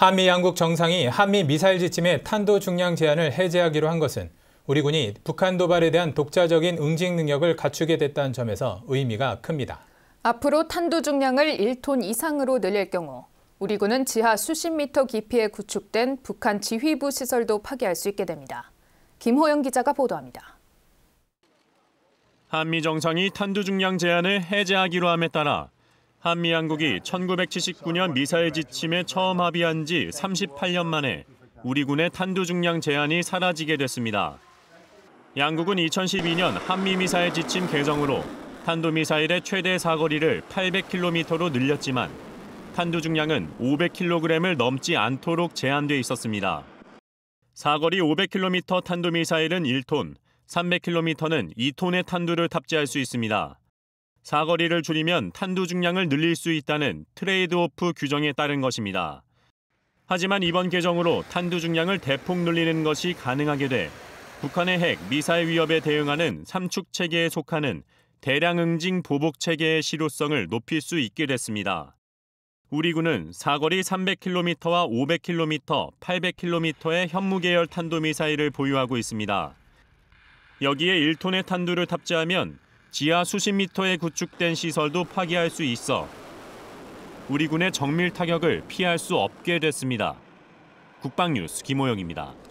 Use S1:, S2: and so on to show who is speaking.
S1: 한미 양국 정상이 한미 미사일 지침의 탄도 중량 제한을 해제하기로 한 것은 우리 군이 북한 도발에 대한 독자적인 응징 능력을 갖추게 됐다는 점에서 의미가 큽니다.
S2: 앞으로 탄도 중량을 1톤 이상으로 늘릴 경우 우리 군은 지하 수십 미터 깊이에 구축된 북한 지휘부 시설도 파괴할 수 있게 됩니다. 김호영 기자가 보도합니다.
S3: 한미 정상이 탄두 중량 제한을 해제하기로 함에 따라 한미 양국이 1979년 미사일 지침에 처음 합의한 지 38년 만에 우리 군의 탄두 중량 제한이 사라지게 됐습니다. 양국은 2012년 한미 미사일 지침 개정으로 탄도 미사일의 최대 사거리를 800km로 늘렸지만 탄두 중량은 500kg을 넘지 않도록 제한돼 있었습니다. 사거리 500km 탄도 미사일은 1톤, 300km는 2톤의 탄두를 탑재할 수 있습니다. 사거리를 줄이면 탄두 중량을 늘릴 수 있다는 트레이드오프 규정에 따른 것입니다. 하지만 이번 개정으로 탄두 중량을 대폭 늘리는 것이 가능하게 돼 북한의 핵, 미사일 위협에 대응하는 삼축 체계에 속하는 대량 응징 보복 체계의 실효성을 높일 수 있게 됐습니다. 우리 군은 사거리 300km와 500km, 800km의 현무계열 탄도미사일을 보유하고 있습니다. 여기에 1톤의 탄두를 탑재하면 지하 수십 미터에 구축된 시설도 파괴할 수 있어 우리 군의 정밀 타격을 피할 수 없게 됐습니다. 국방뉴스 김호영입니다.